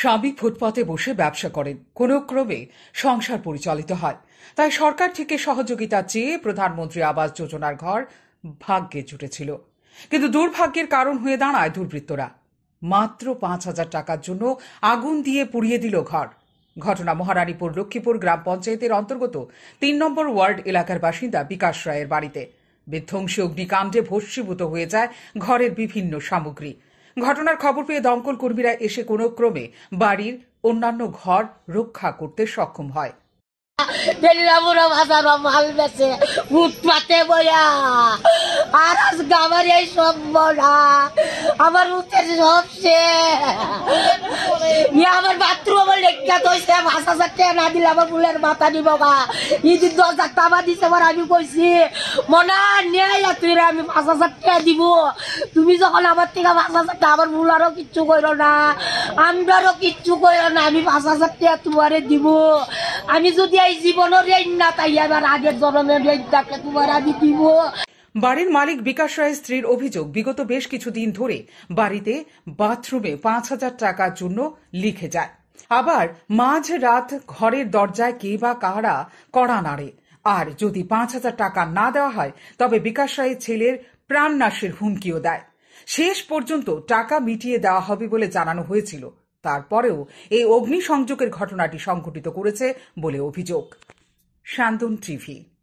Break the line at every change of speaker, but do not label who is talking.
স্বামী ফুটপাতে বসে ব্যবসা করেন কোনো ক্রমে সংসার পরিচালিত হয় তাই সরকার থেকে সহযোগিতা চেয়ে প্রধানমন্ত্রী আবাস যোজনার ঘর ভাগ্যে জুটেছিল কিন্তু দুর্ভাগ্যের কারণ হয়ে দাঁড়ায় দুর্বৃত্তরা মাত্র পাঁচ হাজার টাকার জন্য আগুন দিয়ে পুড়িয়ে দিল ঘর ঘটনা মহারানীপুর লক্ষ্মীপুর গ্রাম পঞ্চায়েতের অন্তর্গত তিন নম্বর ওয়ার্ড এলাকার বাসিন্দা বিকাশ রায়ের বাড়িতে বিধ্বংসী অগ্নিকাণ্ডে ভস্মীভূত হয়ে যায় ঘরের বিভিন্ন সামগ্রী ঘটনার খবর পেয়ে দমকল কর্মীরা এসে কোনো ক্রমে বাড়ির অন্যান্য ঘর রক্ষা করতে সক্ষম হয়
বেরিলাম হাজার বেছে পাতে বয়া
আমার এই সম্ভনা আমার উত্তেজ সব শেষ ইয়ে আমার বাথরুম আমার লেখা তো সে ভাষা সাথে না দিলে আমার ফুলের মাথা নিব গা ইদিন দশ হাজার দিছে আমার আমি কইছি মনা নেই তুই আমি ভাষা হাজার দিব তুমি যখন আমার থেকে ভাষা হাজার টাকা আমার ফুলারও কিচ্ছু করো না আমরারও কিচ্ছু করো না আমি ভাষা হাজার টাকা দিব আমি যদি এই জীবনের ঋণ না তাই আমার আগের জন্মের ঋণ তাকে তোমার আমি দিব
বাড়ির মালিক বিকাশ রায় স্ত্রীর অভিযোগ বিগত বেশ কিছুদিন ধরে বাড়িতে বাথরুমে পাঁচ হাজার টাকার জন্য লিখে যায় আবার মাঝ রাত ঘরের দরজায় কে বা কারা কড়া নাড়ে আর যদি পাঁচ হাজার টাকা না দেওয়া হয় তবে বিকাশ রায়ের ছেলের প্রাণনাশের হুমকিও দেয় শেষ পর্যন্ত টাকা মিটিয়ে দেওয়া হবে বলে জানানো হয়েছিল তারপরেও এই অগ্নিসংযোগের ঘটনাটি সংঘটিত করেছে বলে অভিযোগ টিভি